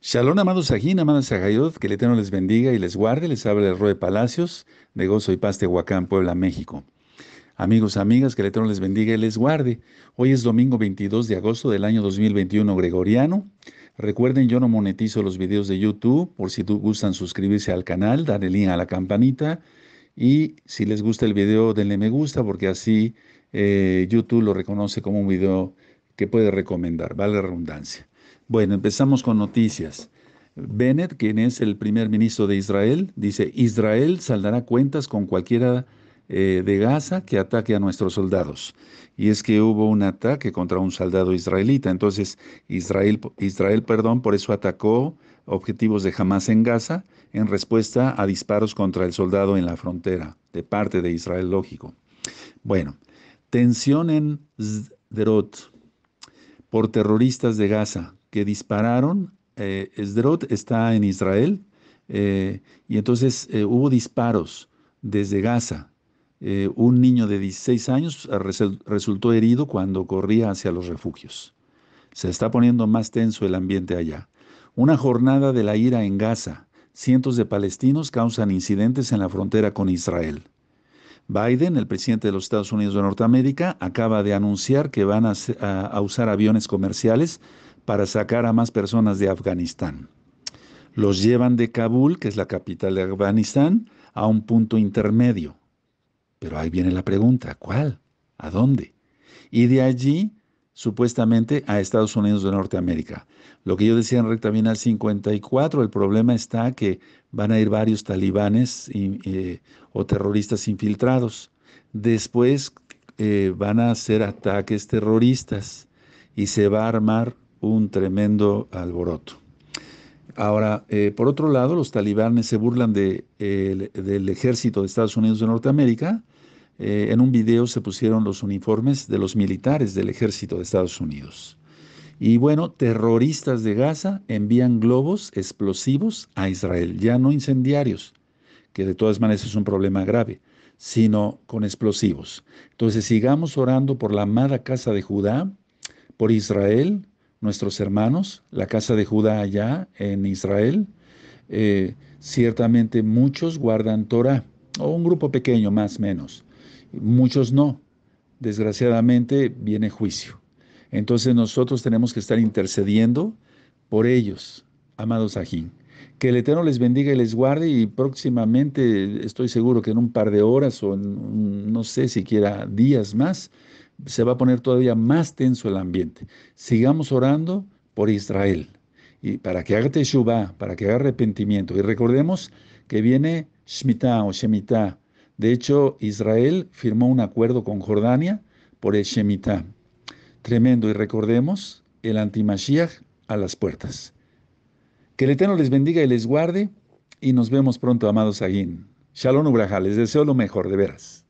Shalom, amados Sajín, amadas Sajayot, que el Eterno les bendiga y les guarde. Les habla el Rue Palacios, de Gozo y Paz, Huacán, Puebla, México. Amigos, amigas, que el Eterno les bendiga y les guarde. Hoy es domingo 22 de agosto del año 2021 gregoriano. Recuerden, yo no monetizo los videos de YouTube, por si gustan suscribirse al canal, darle link a la campanita. Y si les gusta el video, denle me gusta, porque así eh, YouTube lo reconoce como un video que puede recomendar, vale la redundancia. Bueno, empezamos con noticias. Bennett, quien es el primer ministro de Israel, dice, Israel saldará cuentas con cualquiera eh, de Gaza que ataque a nuestros soldados. Y es que hubo un ataque contra un soldado israelita. Entonces, Israel, Israel perdón, por eso atacó objetivos de Hamas en Gaza en respuesta a disparos contra el soldado en la frontera, de parte de Israel, lógico. Bueno, tensión en Zderot por terroristas de Gaza que dispararon. Eh, está en Israel eh, y entonces eh, hubo disparos desde Gaza. Eh, un niño de 16 años resultó herido cuando corría hacia los refugios. Se está poniendo más tenso el ambiente allá. Una jornada de la ira en Gaza. Cientos de palestinos causan incidentes en la frontera con Israel. Biden, el presidente de los Estados Unidos de Norteamérica, acaba de anunciar que van a usar aviones comerciales para sacar a más personas de Afganistán. Los llevan de Kabul, que es la capital de Afganistán, a un punto intermedio. Pero ahí viene la pregunta, ¿cuál? ¿A dónde? Y de allí, supuestamente, a Estados Unidos de Norteamérica. Lo que yo decía en recta 54, el problema está que van a ir varios talibanes eh, o terroristas infiltrados. Después eh, van a hacer ataques terroristas y se va a armar un tremendo alboroto. Ahora, eh, por otro lado, los talibanes se burlan del ejército de Estados Unidos de Norteamérica. Eh, en un video se pusieron los uniformes de los militares del ejército de Estados Unidos. Y bueno, terroristas de Gaza envían globos explosivos a Israel, ya no incendiarios, que de todas maneras es un problema grave, sino con explosivos. Entonces sigamos orando por la amada casa de Judá, por Israel, nuestros hermanos, la casa de Judá allá en Israel, eh, ciertamente muchos guardan Torah, o un grupo pequeño más menos, muchos no. Desgraciadamente viene juicio. Entonces nosotros tenemos que estar intercediendo por ellos, amados ajín. Que el Eterno les bendiga y les guarde y próximamente estoy seguro que en un par de horas o en, no sé siquiera días más se va a poner todavía más tenso el ambiente. Sigamos orando por Israel y para que haga teshuva, para que haga arrepentimiento. Y recordemos que viene Shemitah o Shemitah. De hecho, Israel firmó un acuerdo con Jordania por el Shemitah. Tremendo. Y recordemos el antimashiach a las puertas. Que el Eterno les bendiga y les guarde. Y nos vemos pronto, amados Aguín. Shalom Ubraja, les deseo lo mejor, de veras.